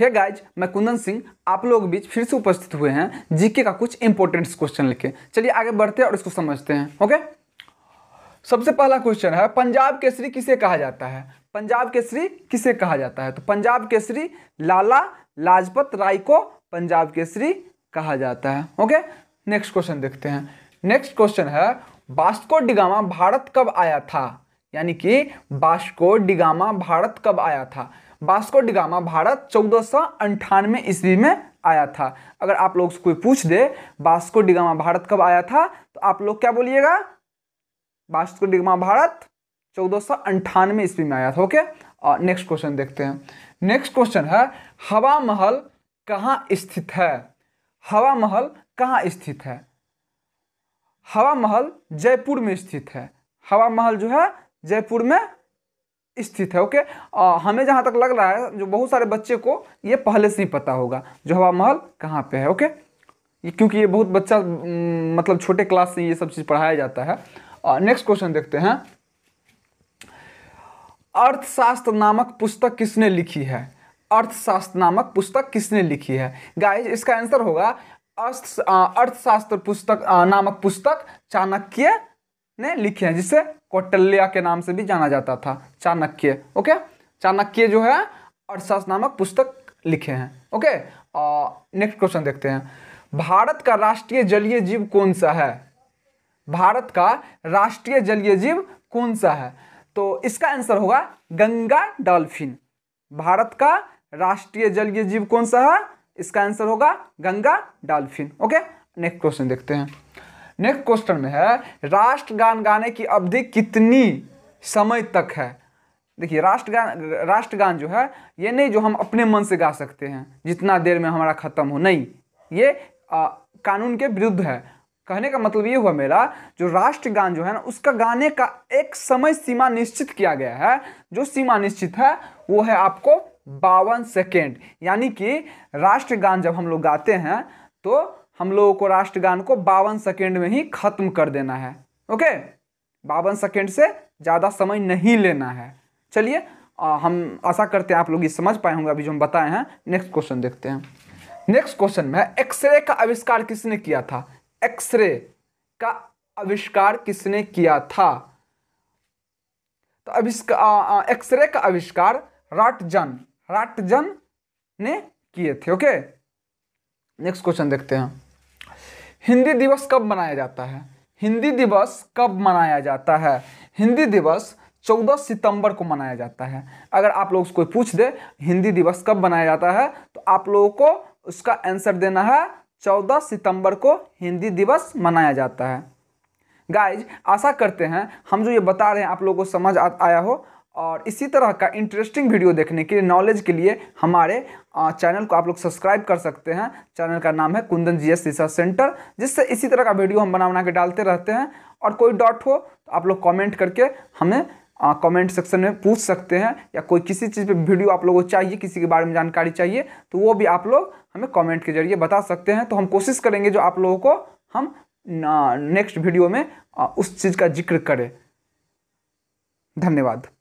हे hey guys मैं कुंदन सिंह आप लोग बीच फिर से उपस्थित हुए हैं जीके का कुछ इंपॉर्टेंट क्वेश्चन लिखे चलिए आगे बढ़ते हैं और इसको समझते हैं ओके सबसे पहला क्वेश्चन है पंजाब केसरी किसे कहा जाता है पंजाब केसरी किसे कहा जाता है तो पंजाब केसरी लाला लाजपत राय को पंजाब केसरी कहा जाता है ओके नेक्स्ट क्वेश्चन देखते हैं नेक्स्ट क्वेश्चन है बास्को डिगामा भारत कब आया था यानी कि बास्को डिगामा भारत कब आया था बास्को डिगामा भारत चौदह सौ अंठानवे ईस्वी में आया था अगर आप लोग कोई पूछ दे बास्को डिगामा भारत कब आया था तो आप लोग क्या बोलिएगा बास्को डिगामा भारत चौदह सौ अंठानवे ईस्वी में आया था ओके और नेक्स्ट क्वेश्चन देखते हैं नेक्स्ट क्वेश्चन है हवा महल कहाँ स्थित है हवा महल कहाँ स्थित है हवा महल जयपुर में स्थित है हवा महल जो है जयपुर में स्थित है ओके आ, हमें जहां तक लग रहा है जो बहुत सारे बच्चे को ये पहले से ही पता होगा जो हवा महल कहाँ पे है ओके ये क्योंकि ये बहुत बच्चा मतलब छोटे क्लास से ये सब चीज़ पढ़ाया जाता है नेक्स्ट क्वेश्चन देखते हैं अर्थशास्त्र नामक पुस्तक किसने लिखी है अर्थशास्त्र नामक पुस्तक किसने लिखी है गाइज इसका आंसर होगा अर्थशास्त्र पुस्तक नामक पुस्तक चाणक्य ने लिखे हैं जिसे कौटल्या के नाम से भी जाना जाता था चाणक्य ओके चाणक्य जो है अर्थशास्त्र नामक पुस्तक लिखे हैं ओके नेक्स्ट क्वेश्चन देखते हैं भारत का राष्ट्रीय जलीय जीव कौन सा है भारत का राष्ट्रीय जलीय जीव कौन सा है तो इसका आंसर होगा गंगा डॉल्फिन भारत का राष्ट्रीय जलीय जीव कौन सा है इसका आंसर होगा Ganga dolphin okay next question देखते हैं नेक्स्ट क्वेश्चन में है राष्ट्रगान गाने की अवधि कितनी समय तक है देखिए राष्ट्रगान राष्ट्रगान जो है ये नहीं जो हम अपने मन से गा सकते हैं जितना देर में हमारा ख़त्म हो नहीं ये आ, कानून के विरुद्ध है कहने का मतलब ये हुआ मेरा जो राष्ट्रगान जो है ना उसका गाने का एक समय सीमा निश्चित किया गया है जो सीमा निश्चित है वो है आपको बावन सेकेंड यानी कि राष्ट्रगान जब हम लोग गाते हैं तो हम लोगों को राष्ट्रगान को बावन सेकेंड में ही खत्म कर देना है ओके बावन सेकेंड से ज़्यादा समय नहीं लेना है चलिए हम आशा करते हैं आप लोग ये समझ पाए होंगे अभी जो हम बताए हैं नेक्स्ट क्वेश्चन देखते हैं नेक्स्ट क्वेश्चन में एक्सरे का आविष्कार किसने किया था एक्सरे का आविष्कार किसने किया था तो एक्सरे का आविष्कार राटजन राटजन ने किए थे ओके नेक्स्ट क्वेश्चन देखते हैं हिंदी दिवस कब मनाया जाता है हिंदी दिवस कब मनाया जाता है हिंदी दिवस 14 सितंबर को मनाया जाता है अगर आप लोग कोई पूछ दे हिंदी दिवस कब मनाया जाता है तो आप लोगों को उसका आंसर देना है 14 सितंबर को हिंदी दिवस मनाया जाता है गाइज आशा करते हैं हम जो ये बता रहे हैं आप लोगों को समझ आ, आया हो और इसी तरह का इंटरेस्टिंग वीडियो देखने के लिए नॉलेज के लिए हमारे चैनल को आप लोग सब्सक्राइब कर सकते हैं चैनल का नाम है Kundan G S research centre जिससे इसी तरह का वीडियो हम बना बना के डालते रहते हैं और कोई डॉट हो तो आप लोग कमेंट करके हमें कमेंट सेक्शन में पूछ सकते हैं या कोई किसी चीज़ पर वीडियो आप लोगों को चाहिए किसी के बारे में जानकारी चाहिए तो वो भी आप लोग हमें कॉमेंट के जरिए बता सकते हैं तो हम कोशिश करेंगे जो आप लोगों को हम नेक्स्ट वीडियो में उस चीज़ का जिक्र करें धन्यवाद